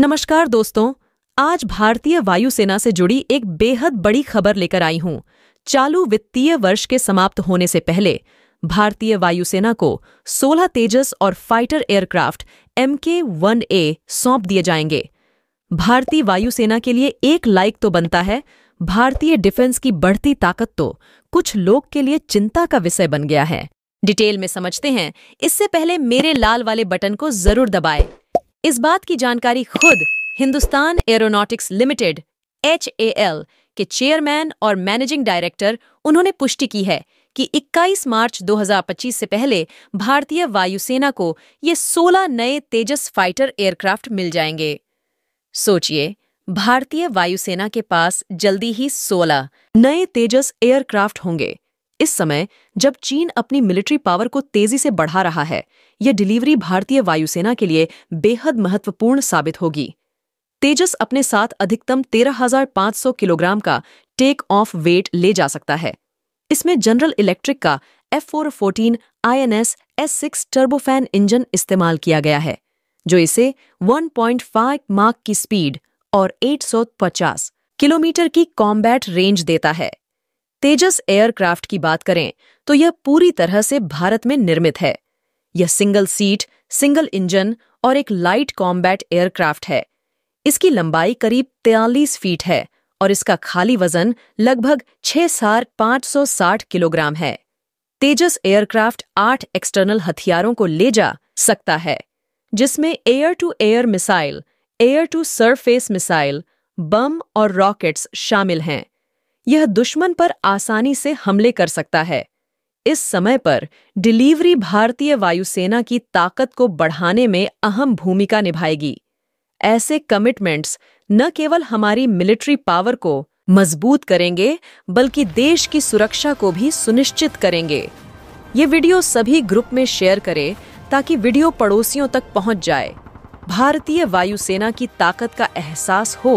नमस्कार दोस्तों आज भारतीय वायुसेना से जुड़ी एक बेहद बड़ी खबर लेकर आई हूं चालू वित्तीय वर्ष के समाप्त होने से पहले भारतीय वायुसेना को 16 तेजस और fighter aircraft M K one A सौंप दिए जाएंगे भारतीय वायुसेना के लिए एक लाइक तो बनता है भारतीय डिफेंस की बढ़ती ताकत तो कुछ लोग के लिए चिंता का विषय बन गया है डिटेल में समझते हैं इससे पहले मेरे लाल वाले बटन को जरूर दबाएं। इस बात की जानकारी खुद हिंदुस्तान एरोनॉटिक्स लिमिटेड एच के चेयरमैन और मैनेजिंग डायरेक्टर उन्होंने पुष्टि की है कि 21 मार्च 2025 से पहले भारतीय वायुसेना को ये 16 नए तेजस फाइटर एयरक्राफ्ट मिल जाएंगे सोचिए भारतीय वायुसेना के पास जल्दी ही 16 नए तेजस एयरक्राफ्ट होंगे इस समय जब चीन अपनी मिलिट्री पावर को तेजी से बढ़ा रहा है यह डिलीवरी भारतीय वायुसेना के लिए बेहद महत्वपूर्ण साबित होगी तेजस अपने साथ अधिकतम 13,500 किलोग्राम का टेक ऑफ वेट ले जा सकता है इसमें जनरल इलेक्ट्रिक का F four fourteen I N S S six turbofan engine इस्तेमाल किया गया है जो इसे 1.5 मार्क की स्पीड और 850 किलोमीटर की कॉम्बैट रेंज देता है तेजस एयरक्राफ्ट की बात करें तो यह पूरी तरह से भारत में निर्मित है यह सिंगल सीट सिंगल इंजन और एक लाइट कॉम्बैट एयरक्राफ्ट है इसकी लंबाई करीब 43 फीट है और इसका खाली वजन लगभग छह सार पांच सौ साठ किलोग्राम है तेजस एयरक्राफ्ट आठ एक्सटर्नल हथियारों को ले जा सकता है जिसमें air to air missile air to surface missile bomb और रॉकेट्स शामिल हैं यह दुश्मन पर आसानी से हमले कर सकता है इस समय पर डिलीवरी भारतीय वायुसेना की ताकत को बढ़ाने में अहम भूमिका निभाएगी ऐसे कमिटमेंट्स न केवल हमारी मिलिट्री पावर को मजबूत करेंगे बल्कि देश की सुरक्षा को भी सुनिश्चित करेंगे ये वीडियो सभी ग्रुप में शेयर करें ताकि वीडियो पड़ोसियों तक पहुंच जाए भारतीय वायुसेना की ताकत का एहसास हो